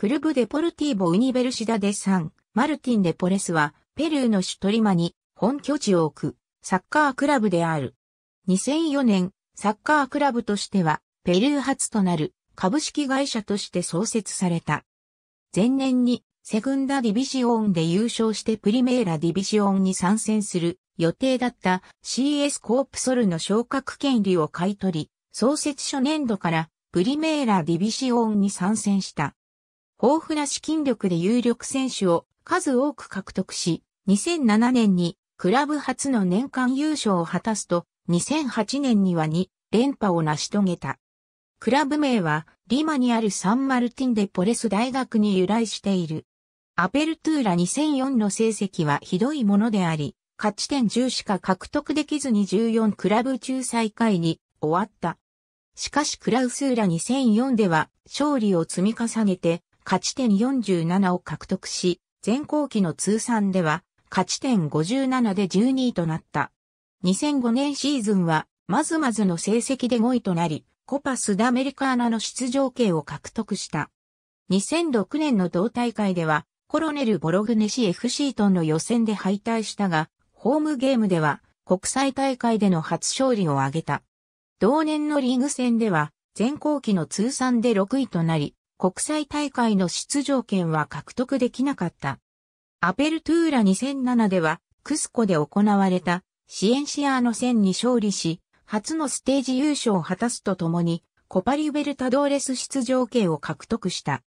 クルブ・デポルティーボ・ウニベルシダ・デ・サン、マルティン・デ・ポレスは、ペルーの首都リマに本拠地を置くサッカークラブである。2004年、サッカークラブとしては、ペルー初となる株式会社として創設された。前年にセグンダ・ディビシオンで優勝してプリメーラ・ディビシオンに参戦する予定だった CS コープソルの昇格権利を買い取り、創設初年度からプリメーラ・ディビシオンに参戦した。豊富な資金力で有力選手を数多く獲得し、2007年にクラブ初の年間優勝を果たすと、2008年には2連覇を成し遂げた。クラブ名はリマにあるサンマルティン・デ・ポレス大学に由来している。アペルトゥーラ2004の成績はひどいものであり、勝ち点10しか獲得できずに14クラブ中最下位に終わった。しかしクラウスーラ2004では勝利を積み重ねて勝ち点47を獲得し、前後期の通算では、勝ち点57で12位となった。2005年シーズンは、まずまずの成績で5位となり、コパスダメリカーナの出場権を獲得した。2006年の同大会では、コロネル・ボログネシ FC トンの予選で敗退したが、ホームゲームでは国際大会での初勝利を挙げた。同年のリーグ戦では、前後期の通算で6位となり、国際大会の出場権は獲得できなかった。アペルトゥーラ2007では、クスコで行われたシエンシアーの戦に勝利し、初のステージ優勝を果たすとともに、コパリベルタドーレス出場権を獲得した。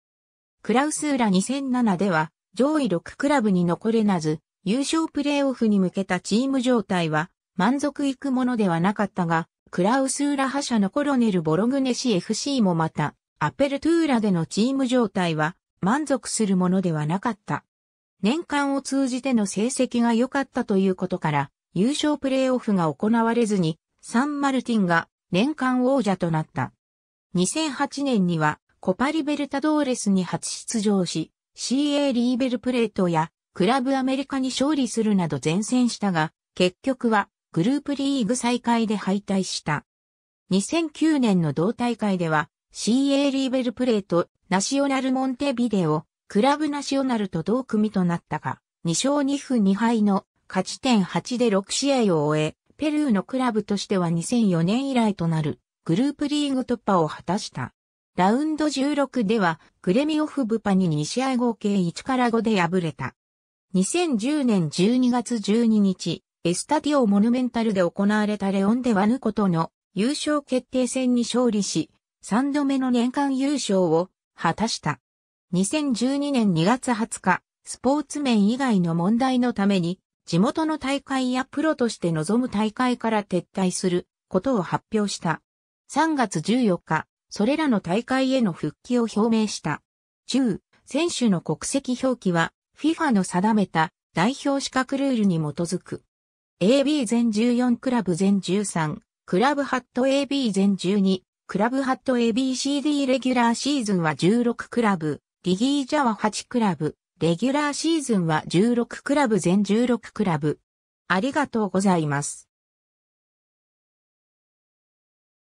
クラウスーラ2007では、上位6クラブに残れなず、優勝プレーオフに向けたチーム状態は満足いくものではなかったが、クラウスーラ覇者のコロネル・ボログネシ FC もまた、アペルトゥーラでのチーム状態は満足するものではなかった。年間を通じての成績が良かったということから、優勝プレーオフが行われずに、サンマルティンが年間王者となった。2008年には、コパリベルタドーレスに初出場し、CA リーベルプレートやクラブアメリカに勝利するなど前線したが、結局はグループリーグ再開で敗退した。2009年の同大会では、CA リーベルプレート、ナショナルモンテビデオ、クラブナショナルと同組となったが、2勝2分2敗の勝ち点8で6試合を終え、ペルーのクラブとしては2004年以来となるグループリーグ突破を果たした。ラウンド16ではグレミオフブパに2試合合計1から5で敗れた。2010年12月12日、エスタディオモヌメンタルで行われたレオン・デ・ワヌコとの優勝決定戦に勝利し、3度目の年間優勝を果たした。2012年2月20日、スポーツ面以外の問題のために、地元の大会やプロとして臨む大会から撤退することを発表した。3月14日、それらの大会への復帰を表明した。10、選手の国籍表記は FIFA の定めた代表資格ルールに基づく。AB 全14クラブ全13、クラブハット AB 全12、クラブハット ABCD レギュラーシーズンは16クラブ、リギージャは8クラブ、レギュラーシーズンは16クラブ全16クラブ。ありがとうございます。